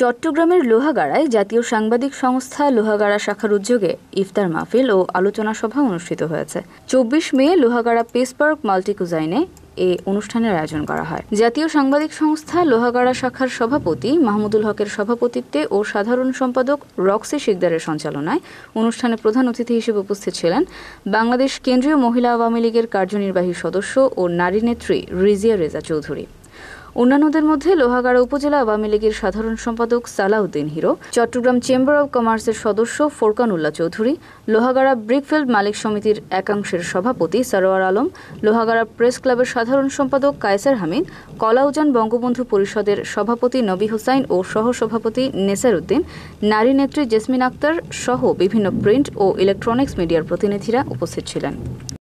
চট্টগ্রামের লোহাগাড়ায় জাতীয় সাংবাদিক সংস্থা লোহাগাড়া শাখার উদ্যোগে ইফতার মাহফিল ও আলোচনা সভা অনুষ্ঠিত হয়েছে চব্বিশ মে লোহাগাড়া পেসপার্ক মাল্টিকুজাইনে এ অনুষ্ঠানের আয়োজন করা হয় জাতীয় সাংবাদিক সংস্থা লোহাগাড়া শাখার সভাপতি মাহমুদুল হকের সভাপতিত্বে ও সাধারণ সম্পাদক রক্সি শিকদারের সঞ্চালনায় অনুষ্ঠানে প্রধান অতিথি হিসেবে উপস্থিত ছিলেন বাংলাদেশ কেন্দ্রীয় মহিলা আওয়ামী লীগের কার্যনির্বাহী সদস্য ও নারী নেত্রী রিজিয়া রেজা চৌধুরী অন্যান্যদের মধ্যে লোহাগাড়া উপজেলা আওয়ামী লীগের সাধারণ সম্পাদক সালাউদ্দিন হিরো চট্টগ্রাম চেম্বার অব কমার্সের সদস্য ফোরকানুল্লাহ চৌধুরী লোহাগাড়া ব্রিকফিল্ড মালিক সমিতির একাংশের সভাপতি সারোয়ার আলম লোহাগাড়া প্রেস ক্লাবের সাধারণ সম্পাদক কায়সার হামিদ কলাউজান বঙ্গবন্ধু পরিষদের সভাপতি নবী হোসাইন ও সহসভাপতি নেসার উদ্দিন নারী নেত্রী জেসমিন আক্তার সহ বিভিন্ন প্রিন্ট ও ইলেকট্রনিক্স মিডিয়ার প্রতিনিধিরা উপস্থিত ছিলেন